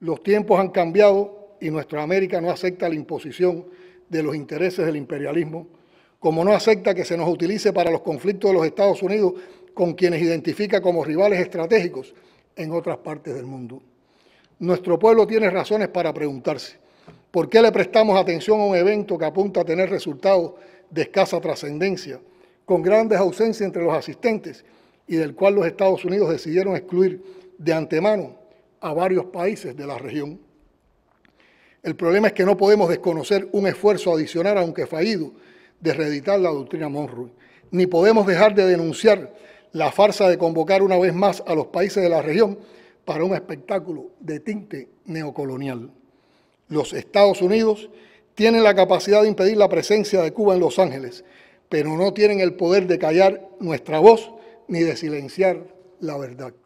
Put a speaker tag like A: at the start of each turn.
A: Los tiempos han cambiado y nuestra América no acepta la imposición de los intereses del imperialismo, como no acepta que se nos utilice para los conflictos de los Estados Unidos con quienes identifica como rivales estratégicos en otras partes del mundo. Nuestro pueblo tiene razones para preguntarse, ¿por qué le prestamos atención a un evento que apunta a tener resultados de escasa trascendencia, con grandes ausencias entre los asistentes y del cual los Estados Unidos decidieron excluir de antemano a varios países de la región. El problema es que no podemos desconocer un esfuerzo adicional, aunque fallido, de reeditar la doctrina Monroe, ni podemos dejar de denunciar la farsa de convocar una vez más a los países de la región para un espectáculo de tinte neocolonial. Los Estados Unidos tienen la capacidad de impedir la presencia de Cuba en Los Ángeles, pero no tienen el poder de callar nuestra voz ni de silenciar la verdad.